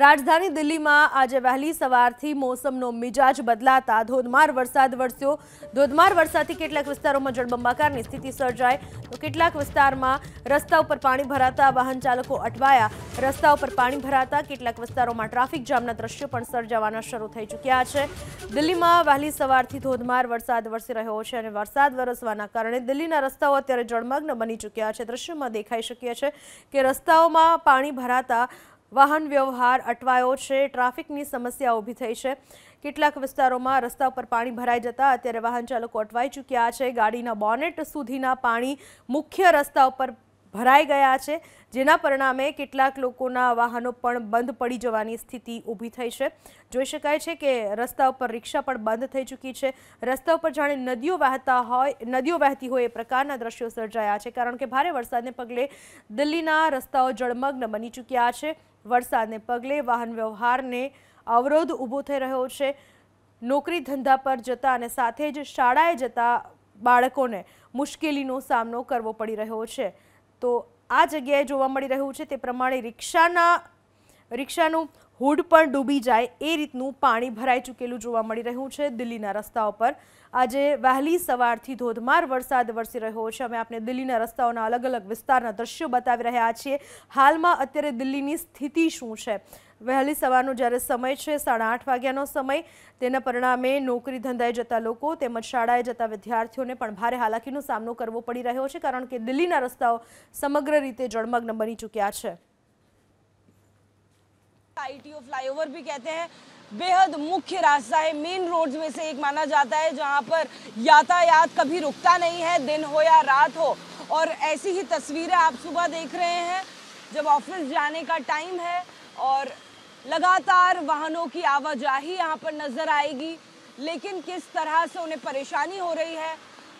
રાજધાની દિલ્હીમાં આજે વહેલી સવારથી મોસમનો મિજાજ બદલાતા ધોધમાર વરસાદ વરસ્યો ધોધમાર વરસાદથી કેટલાક વિસ્તારોમાં જળબંબાકારની સ્થિતિ સર્જાયો તો કેટલાક વિસ્તારમાં રસ્તા ઉપર પાણી ભરાતા વાહન ચાલકો અટવાયા રસ્તા ઉપર પાણી ભરાતા કેટલાક વિસ્તારોમાં ટ્રાફિક જામના દ્રશ્યો પણ સર્જવાના શરૂ થઈ ચૂક્યા છે દિલ્હીમાં વહેલી સવારથી ધોધમાર વરસાદ વરસી રહ્યો છે અને વરસાદ વરસવાના કારણે દિલ્હીના રસ્તાઓ અત્યારે જળમગ્ન બની ચૂક્યા છે દ્રશ્યમાં દેખાઈ શકે છે કે રસ્તાઓમાં પાણી ભરાતા वाहन व्यवहार अटवायो छे ट्रैफिक ની સમસ્યા ઊભી થઈ છે કેટલાક વિસ્તારો માં રસ્તા ઉપર પાણી ભરાઈ જતાં અત્યારે વાહન ચાલક ઓટવાય ચૂક્યા છે ગાડી ના બોનેટ સુધી ના પાણી મુખ્ય રસ્તા ઉપર ભરાઈ ગયા છે જેના પરિણામે કેટલાક લોકોના વાહનો પણ બંધ પડી જવાની સ્થિતિ ઊભી થઈ છે જોઈ શકાય છે કે રસ્તા ઉપર 릭શા પણ બંધ થઈ ચૂકી છે રસ્તા ઉપર જાણે નદીઓ વહેતા હોય નદીઓ વહેતી હોય એ પ્રકારના દ્રશ્યો સર્જાયા છે કારણ કે ભારે વરસાદને પગલે દિલ્હીના રસ્તાઓ જળમગ્ન બની ચૂક્યા છે વરસાદને પગલે વાહનવ્યવહારને અવરોધ ઊભો થઈ રહ્યો છે નોકરી ધંધા પર જતા અને સાથે જ શાળાએ જતા બાળકોને મુશ્કેલીનો સામનો કરવો પડી રહ્યો છે તો આ જગ્યાએ જોવા મળી રહ્યું છે તે પ્રમાણે રિક્ષાના रिक्शानु हुड पण डूबी जाय ए रीत नु पाणी भराई चुकेलु જોવા મળી રહ્યું છે દિલ્હીના રસ્તાઓ પર આજે વહેલી સવારથી ધોધમાર વરસાદ વરસી રહ્યો છે અમે આપને દિલ્હીના રસ્તાઓના અલગ અલગ વિસ્તારના દ્રશ્યો બતાવી રહ્યા છીએ હાલમાં અત્યારે દિલ્હીની સ્થિતિ શું છે વહેલી સવારનો જારે સમય છે 8:30 વાગ્યાનો સમય તેના પરિણામે નોકરી ધંધાએ જતા લોકો તેમજ શાળાએ જતા વિદ્યાર્થીઓને પણ ભારે હાલાકીનો સામનો કરવો પડી રહ્યો છે કારણ કે દિલ્હીના રસ્તાઓ સમગ્ર રીતે જળબગ નંબરની ચૂક્યા છે आईटीओ फ्लाईओवर भी कहते हैं बेहद मुख्य रास्ता है मेन रोड्स में से एक माना जाता है जहां पर यातायात कभी रुकता नहीं है दिन हो या रात हो और ऐसी ही तस्वीरें आप सुबह देख रहे हैं जब ऑफिस जाने का टाइम है और लगातार वाहनों की आवाजाही यहाँ पर नज़र आएगी लेकिन किस तरह से उन्हें परेशानी हो रही है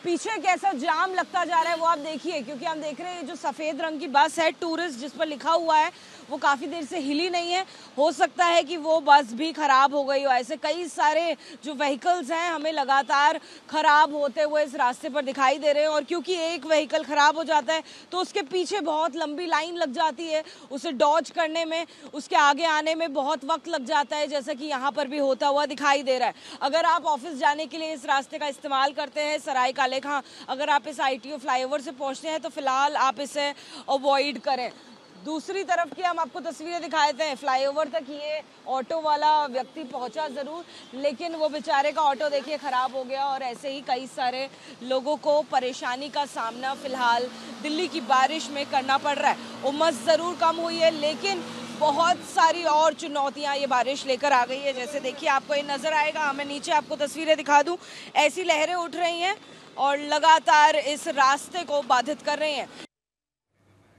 पीछे कैसा जाम लगता जा रहा है वो आप देखिए क्योंकि हम देख रहे हैं जो सफ़ेद रंग की बस है टूरिस्ट जिस पर लिखा हुआ है वो काफ़ी देर से हिली नहीं है हो सकता है कि वो बस भी ख़राब हो गई हो ऐसे कई सारे जो व्हीकल्स हैं हमें लगातार ख़राब होते हुए इस रास्ते पर दिखाई दे रहे हैं और क्योंकि एक व्हीकल ख़राब हो जाता है तो उसके पीछे बहुत लंबी लाइन लग जाती है उसे डॉच करने में उसके आगे आने में बहुत वक्त लग जाता है जैसा कि यहाँ पर भी होता हुआ दिखाई दे रहा है अगर आप ऑफिस जाने के लिए इस रास्ते का इस्तेमाल करते हैं सराय मुतालिक हाँ अगर आप इस I T O flyover से पहुँचते हैं तो फ़िलहाल आप इसे अवॉइड करें दूसरी तरफ की हम आपको तस्वीरें दिखाते हैं फ्लाईओवर तक ये ऑटो वाला व्यक्ति पहुंचा ज़रूर लेकिन वो बेचारे का ऑटो देखिए ख़राब हो गया और ऐसे ही कई सारे लोगों को परेशानी का सामना फ़िलहाल दिल्ली की बारिश में करना पड़ रहा है उमस ज़रूर कम हुई है लेकिन बहुत सारी और चुनौतियां ये बारिश लेकर आ गई है जैसे देखिए आपको ये नज़र आएगा हाँ, मैं नीचे आपको तस्वीरें दिखा दूँ ऐसी लहरें उठ रही हैं और लगातार इस रास्ते को बाधित कर रहे हैं